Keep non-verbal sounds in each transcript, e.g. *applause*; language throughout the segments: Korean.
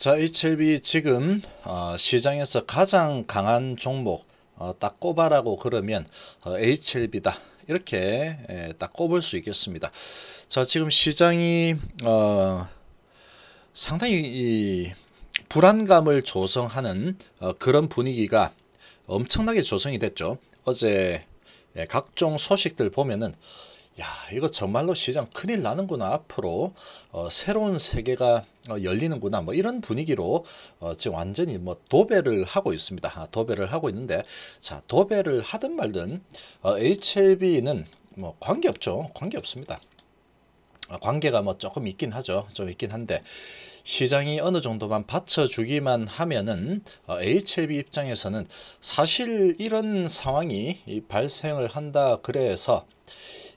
자, HLB 지금 어, 시장에서 가장 강한 종목 어, 딱 꼽아라고 그러면 어, HLB다. 이렇게 예, 딱 꼽을 수 있겠습니다. 자, 지금 시장이 상당히 이 불안감을 조성하는 그런 분위기가 엄청나게 조성이 됐죠. 어제 예, 각종 소식들 보면은 야 이거 정말로 시장 큰일 나는구나 앞으로 어, 새로운 세계가 어, 열리는구나 뭐 이런 분위기로 어, 지금 완전히 뭐 도배를 하고 있습니다 아, 도배를 하고 있는데 자 도배를 하든 말든 어, HLB는 뭐 관계없죠 관계없습니다 아, 관계가 뭐 조금 있긴 하죠 좀 있긴 한데 시장이 어느 정도만 받쳐주기만 하면은 어, HLB 입장에서는 사실 이런 상황이 발생을 한다 그래서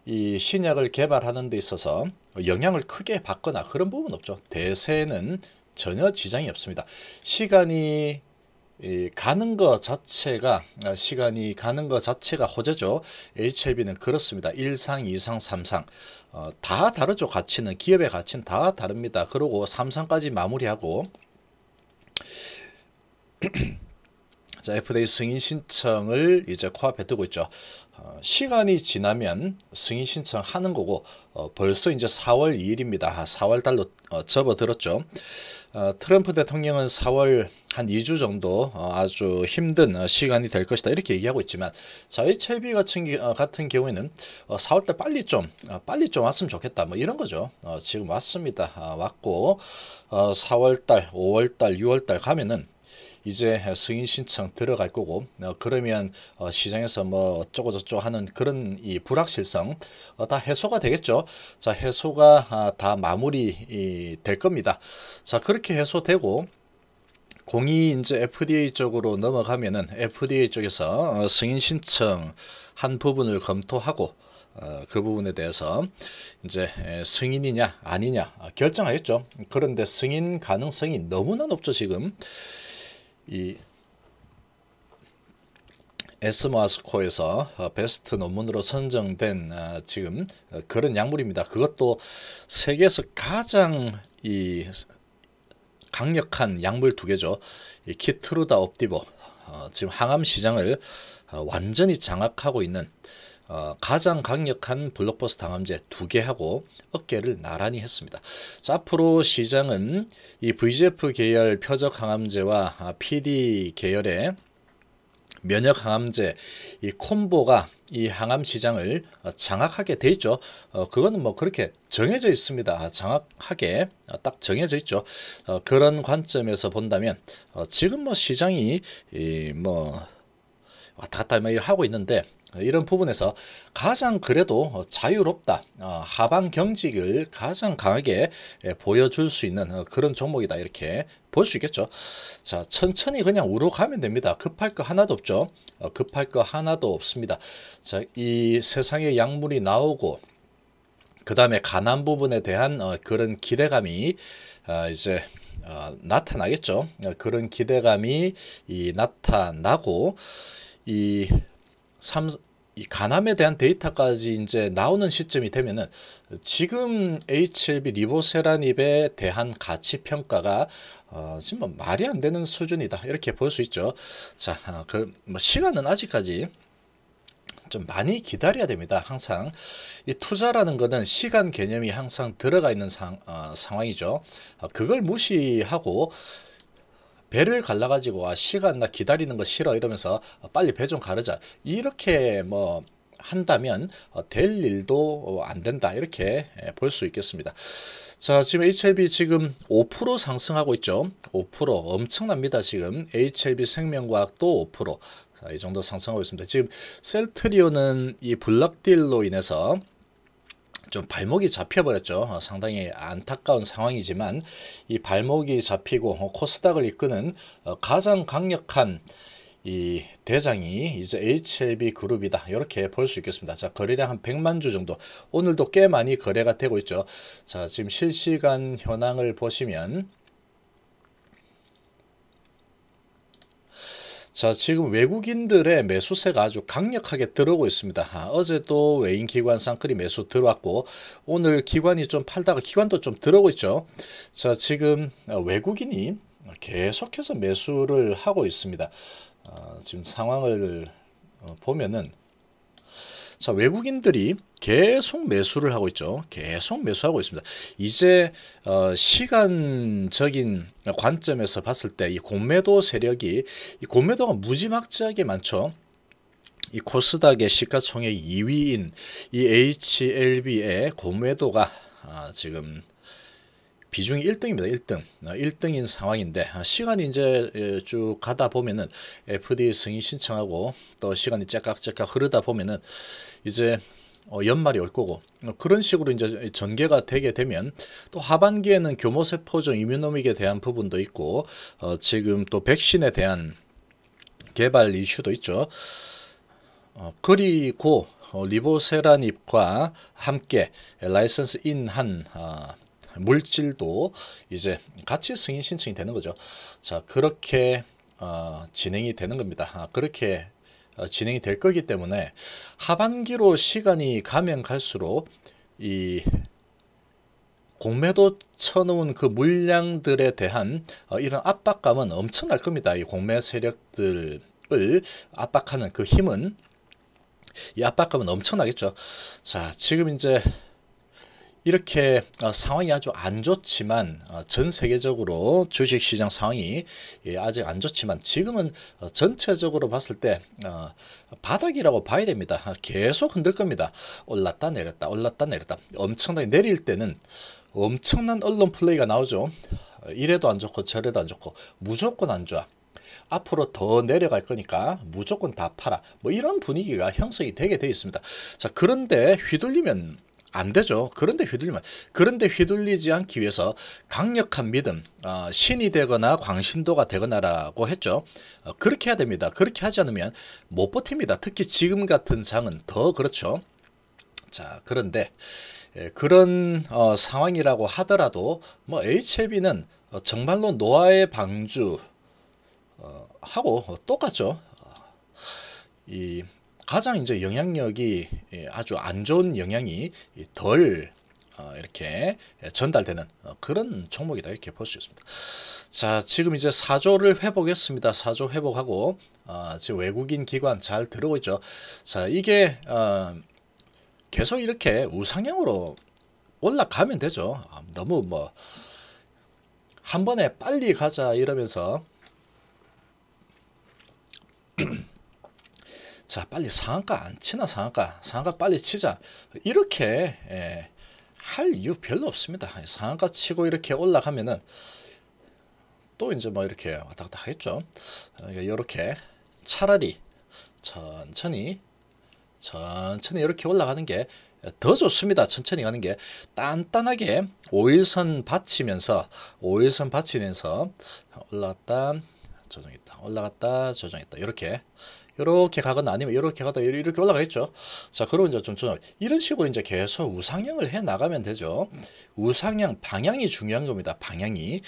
이 신약을 개발하는 데 있어서 영향을 크게 받거나 그런 부분은 없죠. 대세는 전혀 지장이 없습니다. 시간이 가는 것 자체가 아, 시간이 가는 것 자체가 호재죠. HLB는 그렇습니다. 1상, 2상, 3상 어, 다 다르죠. 가치는 기업의 가치는 다 다릅니다. 그러고 3상까지 마무리하고 *clears throat* 자, FDA 승인 신청을 이제 코앞에 두고 있죠. 어, 시간이 지나면 승인 신청하는 거고 어, 벌써 이제 4월 2일입니다. 4월 달로 어, 접어들었죠. 트럼프 대통령은 4월 한 2주 정도 아주 힘든 시간이 될 것이다 이렇게 얘기하고 있지만 자유채비 같은, 같은 경우에는 4월 달 빨리 좀 빨리 좀 왔으면 좋겠다 뭐 이런 거죠 지금 왔습니다 왔고 4월 달 5월 달 6월 달 가면은 이제 승인 신청 들어갈 거고 어, 그러면 어, 시장에서 뭐 어쩌고 저쩌고 하는 그런 이 불확실성 어, 다 해소가 되겠죠. 자 해소가 아, 다 마무리 될 겁니다. 자 그렇게 해소되고 공이 이제 FDA 쪽으로 넘어가면은 FDA 쪽에서 승인 신청 한 부분을 검토하고 어, 그 부분에 대해서 이제 승인이냐 아니냐 결정하겠죠. 그런데 승인 가능성이 너무나 높죠 지금. 이 에스마스코에서 베스트 논문으로 선정된 아, 지금 어, 그런 약물입니다. 그것도 세계에서 가장 이 강력한 약물 두 개죠. 이 키트루다 업디보 어, 지금 항암 시장을 어, 완전히 장악하고 있는 어, 가장 강력한 블록버스당함제두 개하고 어깨를 나란히 했습니다. 자, 앞으로 시장은 이 VGF 계열 표적 항암제와 PD 아, 계열의 면역 항암제 이 콤보가 이 항암 시장을 어, 장악하게 돼 있죠. 어, 그거는 뭐 그렇게 정해져 있습니다. 아, 장악하게 어, 딱 정해져 있죠. 어, 그런 관점에서 본다면 어, 지금 뭐 시장이 이뭐 왔다 갔다 매일 하고 있는데 어, 이런 부분에서 가장 그래도 자유롭다 어, 하방 경직을 가장 강하게 예, 보여줄 수 있는 어, 그런 종목이다 이렇게 볼 수 있겠죠 자 천천히 그냥 우러 가면 됩니다 급할 거 하나도 없죠 급할 거 하나도 없습니다 자 이 세상에 약물이 나오고 그 다음에 가난 부분에 대한 그런 기대감이 이제 나타나겠죠 그런 기대감이 나타나고 이 삼, 이 간암에 대한 데이터까지 이제 나오는 시점이 되면은 지금 HLB 리보세라닙에 대한 가치 평가가 어, 지금 뭐 말이 안 되는 수준이다 이렇게 볼 수 있죠. 자, 어, 그뭐 시간은 아직까지 좀 많이 기다려야 됩니다. 항상 이 투자라는 것은 시간 개념이 항상 들어가 있는 상, 어, 상황이죠. 어, 그걸 무시하고 배를 갈라가지고 아 시간 나 기다리는 거 싫어 이러면서 어, 빨리 배 좀 가르자 이렇게 뭐 한다면 어, 될 일도 어, 안 된다 이렇게 예, 볼수 있겠습니다. 자 지금 HLB 지금 5% 상승하고 있죠. 5% 엄청납니다. 지금 HLB 생명과학도 5%. 이 정도 상승하고 있습니다. 지금 셀트리온은 이 블락딜로 인해서 좀 발목이 잡혀버렸죠. 어, 상당히 안타까운 상황이지만 이 발목이 잡히고 어, 코스닥을 이끄는 어, 가장 강력한 이 대장이 이제 HLB 그룹이다 이렇게 볼 수 있겠습니다. 자 거래량 한 100만 주 정도 오늘도 꽤 많이 거래가 되고 있죠. 자 지금 실시간 현황을 보시면 자 지금 외국인들의 매수세가 아주 강력하게 들어오고 있습니다. 아, 어제도 외인 기관 상크리 매수 들어왔고 오늘 기관이 좀 팔다가 기관도 좀 들어오고 있죠. 자 지금 외국인이 계속해서 매수를 하고 있습니다. 아, 지금 상황을 어, 보면은 자, 외국인들이 계속 매수를 하고 있죠. 계속 매수하고 있습니다. 이제 어, 시간적인 관점에서 봤을 때 이 공매도 세력이 이 공매도가 무지막지하게 많죠. 이 코스닥의 시가총액 2위인 이 HLB의 공매도가 아, 지금 비중이 1등입니다. 1등. 1등인 아, 상황인데 아, 시간이 이제 예, 쭉 가다 보면은 FD 승인 신청하고 또 시간이 째깍째깍 흐르다 보면은 이제 어, 연말이 올 거고 어, 그런 식으로 이제 전개가 되게 되면 또 하반기에는 교모세포종 이뮤노믹에 대한 부분도 있고 어 지금 또 백신에 대한 개발 이슈도 있죠. 어 그리고 어, 리보세라닙과 함께 라이선스 인한 어, 아, 물질도 이제 같이 승인 신청이 되는 거죠. 자 그렇게 어, 진행이 되는 겁니다. 아, 그렇게 어, 진행이 될 거기 때문에 하반기로 시간이 가면 갈수록 이 공매도 쳐놓은 그 물량들에 대한 어, 이런 압박감은 엄청날 겁니다. 이 공매 세력들을 압박하는 그 힘은 이 압박감은 엄청나겠죠. 자, 지금 이제 이렇게 어, 상황이 아주 안 좋지만 어, 전 세계적으로 주식시장 상황이 예, 아직 안 좋지만 지금은 어, 전체적으로 봤을 때 바닥이라고 봐야 됩니다. 아, 계속 흔들 겁니다. 올랐다 내렸다 올랐다 내렸다 엄청나게 내릴 때는 엄청난 언론 플레이가 나오죠. 이래도 안 좋고 저래도 안 좋고 무조건 안 좋아. 앞으로 더 내려갈 거니까 무조건 다 팔아. 뭐 이런 분위기가 형성이 되게 되어 있습니다. 자 그런데 휘둘리면 안 되죠. 그런데 휘둘리면 그런데 휘둘리지 않기 위해서 강력한 믿음, 어, 신이 되거나 광신도가 되거나라고 했죠. 어, 그렇게 해야 됩니다. 그렇게 하지 않으면 못 버팁니다. 특히 지금 같은 장은 더 그렇죠. 자, 그런데 예, 그런 어, 상황이라고 하더라도 뭐 HIV는 어, 정말로 노아의 방주 어, 하고 똑같죠. 어, 이 가장 이제 영향력이 예, 아주 안 좋은 영향이 덜 어, 이렇게 전달되는 어, 그런 종목이다 이렇게 볼 수 있습니다. 자 지금 이제 사조를 회복했습니다. 사조 회복하고 어, 지금 외국인 기관 잘 들어오고 있죠. 자 이게 계속 이렇게 우상향으로 올라가면 되죠. 아, 너무 뭐 한 번에 빨리 가자 이러면서 *clears throat* 음, 자 빨리 상한가 안 치나 상한가 상한가 빨리 치자 이렇게 예, 할 이유 별로 없습니다 상한가 치고 이렇게 올라가면은 또 이제 뭐 이렇게 왔다 갔다 하겠죠 이렇게 그러니까 차라리 천천히 천천히 이렇게 올라가는 게 더 좋습니다. 천천히 가는 게 단단하게 5일선 받치면서 5일선 받치면서 올라갔다 조정했다 올라갔다 조정했다 이렇게 이렇게 가거나 아니면 이렇게 가다 이렇게 올라가겠죠. 자, 그리고 이제 좀 저는 이런 식으로 이제 계속 우상향을 해 나가면 되죠. 우상향 방향이 중요한 겁니다. 방향이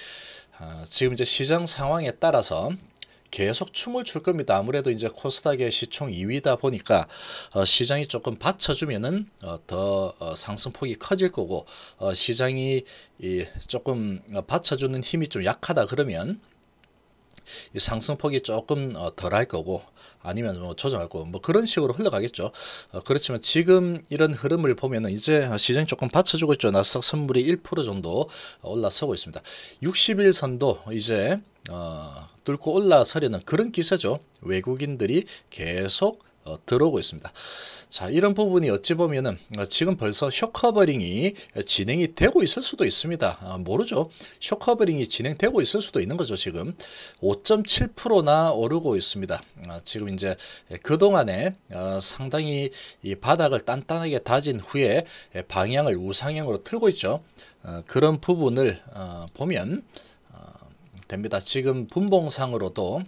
아, 지금 이제 시장 상황에 따라서 계속 춤을 출 겁니다. 아무래도 이제 코스닥의 시총 2위다 보니까 어, 시장이 조금 받쳐주면은 어, 더 어, 상승폭이 커질 거고 어, 시장이 이, 조금 어, 받쳐주는 힘이 좀 약하다 그러면 상승폭이 조금 어, 덜할 거고 아니면 뭐 조정할 거고 뭐 그런 식으로 흘러가겠죠. 어, 그렇지만 지금 이런 흐름을 보면 이제 시장이 조금 받쳐주고 있죠. 나스닥 선물이 1% 정도 어, 올라서고 있습니다. 60일선도 이제 어, 뚫고 올라서려는 그런 기세죠. 외국인들이 계속 어, 들어오고 있습니다. 자, 이런 부분이 어찌 보면은 어, 지금 벌써 쇼커버링이 진행이 되고 있을 수도 있습니다. 아, 모르죠. 쇼커버링이 진행되고 있을 수도 있는 거죠. 지금 5.7%나 오르고 있습니다. 아, 지금 이제 그동안에 아, 상당히 이 바닥을 단단하게 다진 후에 방향을 우상향으로 틀고 있죠. 아, 그런 부분을 아, 보면 아, 됩니다. 지금 분봉상으로도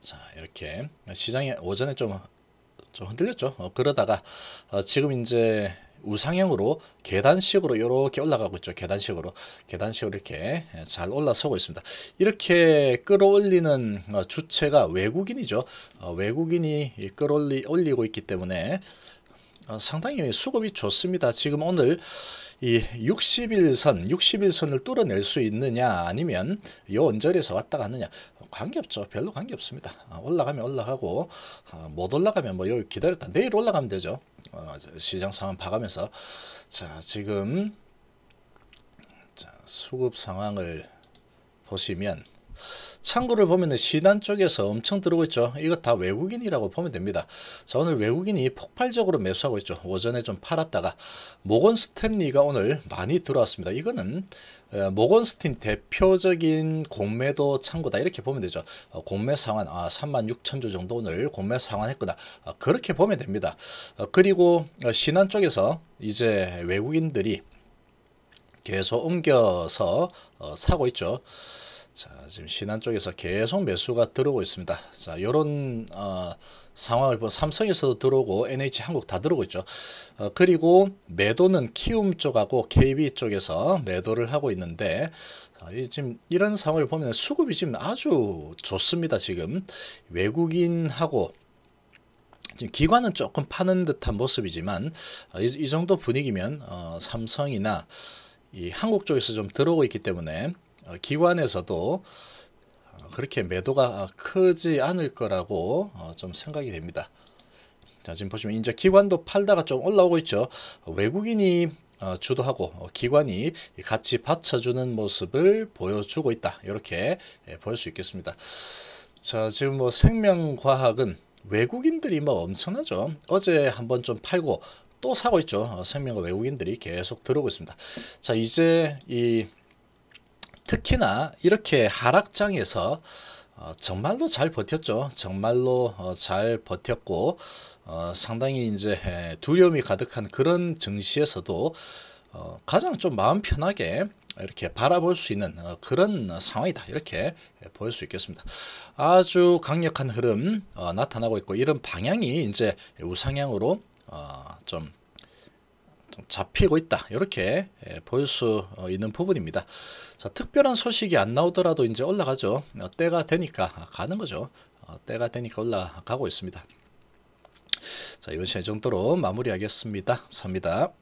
자 이렇게 시장이 오전에 좀좀 흔들렸죠. 어, 그러다가 어, 지금 이제 우상향으로 계단식으로 이렇게 올라가고 있죠. 계단식으로 계단식으로 이렇게 예, 잘 올라서고 있습니다. 이렇게 끌어올리는 어, 주체가 외국인이죠. 어, 외국인이 끌어올리고 있기 때문에 어, 상당히 수급이 좋습니다. 지금 오늘 이 60일선, 60일선을 뚫어낼 수 있느냐 아니면 이 언저리에서 왔다 갔느냐 관계없죠. 별로 관계없습니다. 아, 올라가면 올라가고 아, 못 올라가면 뭐 여기 기다렸다 내일 올라가면 되죠. 아, 시장 상황 봐가면서 자 지금 수급 상황을 보시면 창구를 보면은 신안 쪽에서 엄청 들어오고 있죠. 이거 다 외국인이라고 보면 됩니다. 자 오늘 외국인이 폭발적으로 매수하고 있죠. 오전에 좀 팔았다가 모건 스탠리가 오늘 많이 들어왔습니다. 이거는 어, 모건스틴 대표적인 공매도 창구다 이렇게 보면 되죠 어, 공매 상환 아, 3만 6천주 정도 오늘 공매 상환했구나 어, 그렇게 보면 됩니다 그리고 신안 쪽에서 이제 외국인들이 계속 옮겨서 사고 있죠 자 지금 신한 쪽에서 계속 매수가 들어오고 있습니다. 자 이런 어, 상황을 보면 삼성에서도 들어오고 NH 한국 다 들어오고 있죠. 어, 그리고 매도는 키움 쪽하고 KB 쪽에서 매도를 하고 있는데 어, 이, 지금 이런 상황을 보면 수급이 지금 아주 좋습니다. 지금 외국인하고 지금 기관은 조금 파는 듯한 모습이지만 어, 이, 이, 정도 분위기면 어, 삼성이나 이 한국 쪽에서 좀 들어오고 있기 때문에 어, 기관에서도 어, 그렇게 매도가 어, 크지 않을 거라고 좀 생각이 됩니다. 자, 지금 보시면 이제 기관도 팔다가 좀 올라오고 있죠. 외국인이 주도하고 기관이 같이 받쳐주는 모습을 보여주고 있다. 이렇게 예, 볼수 있겠습니다. 자, 지금 뭐 생명과학은 외국인들이 뭐 엄청나죠. 어제 한번 좀 팔고 또 사고 있죠. 생명과 외국인들이 계속 들어오고 있습니다. 자, 이제 이 특히나 이렇게 하락장에서 어, 정말로 잘 버텼죠. 정말로 어, 잘 버텼고 어, 상당히 이제 두려움이 가득한 그런 증시에서도 어, 가장 좀 마음 편하게 이렇게 바라볼 수 있는 어, 그런 상황이다 이렇게 볼 수 있겠습니다. 아주 강력한 흐름 어, 나타나고 있고 이런 방향이 이제 우상향으로 어, 좀 잡히고 있다 이렇게 예, 보일 수 어, 있는 부분입니다. 자, 특별한 소식이 안 나오더라도 이제 올라가죠. 어, 때가 되니까 가는 거죠. 어, 때가 되니까 올라가고 있습니다. 자 이번 시간 정도로 마무리하겠습니다. 감사합니다.